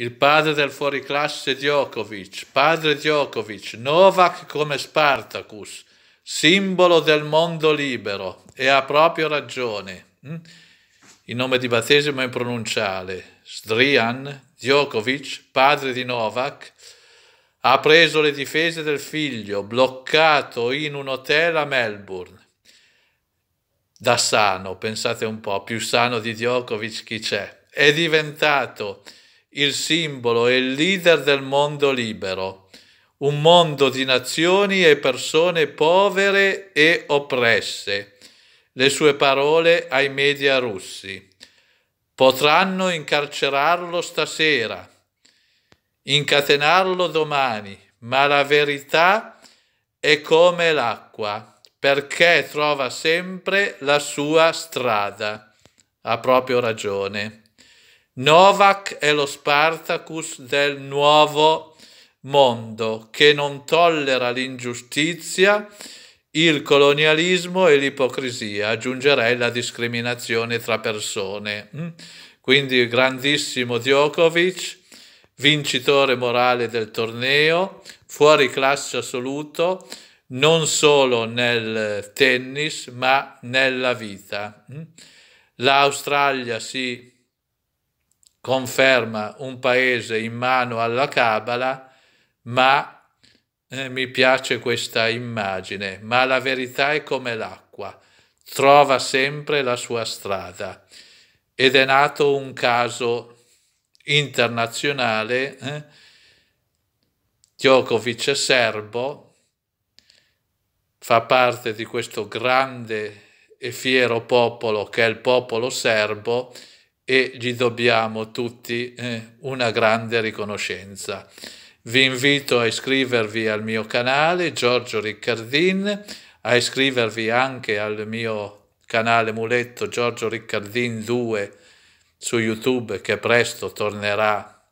il padre del fuoriclasse Djokovic, padre Djokovic, Novak come Spartacus, simbolo del mondo libero, e ha proprio ragione. Hm? Il nome di battesimo è pronunciale. Sdrian Djokovic, padre di Novak, ha preso le difese del figlio, bloccato in un hotel a Melbourne. Da sano, pensate un po', più sano di Djokovic chi c'è, è diventato il simbolo e il leader del mondo libero, un mondo di nazioni e persone povere e oppresse. Le sue parole ai media russi. Potranno incarcerarlo stasera, incatenarlo domani, ma la verità è come l'acqua, perché trova sempre la sua strada. Ha proprio ragione. Novak è lo Spartacus del nuovo mondo che non tollera l'ingiustizia, il colonialismo e l'ipocrisia, aggiungerei la discriminazione tra persone. Mm? Quindi il grandissimo Djokovic, vincitore morale del torneo, fuori classe assoluto, non solo nel tennis ma nella vita. Mm? L'Australia si conferma un paese in mano alla Cabala, ma eh, mi piace questa immagine, ma la verità è come l'acqua, trova sempre la sua strada. Ed è nato un caso internazionale, eh? Djokovic serbo, fa parte di questo grande e fiero popolo che è il popolo serbo, e gli dobbiamo tutti eh, una grande riconoscenza. Vi invito a iscrivervi al mio canale Giorgio Riccardin, a iscrivervi anche al mio canale muletto Giorgio Riccardin 2 su YouTube che presto tornerà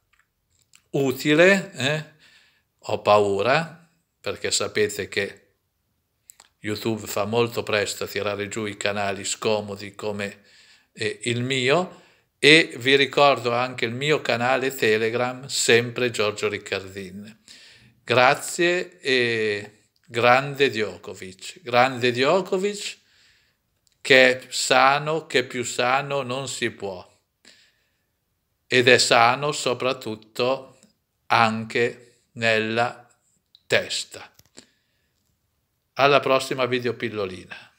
utile. Eh? Ho paura perché sapete che YouTube fa molto presto a tirare giù i canali scomodi come eh, il mio e vi ricordo anche il mio canale Telegram, sempre Giorgio Riccardin. Grazie e grande Djokovic, grande Djokovic che è sano, che più sano non si può. Ed è sano soprattutto anche nella testa. Alla prossima videopillolina.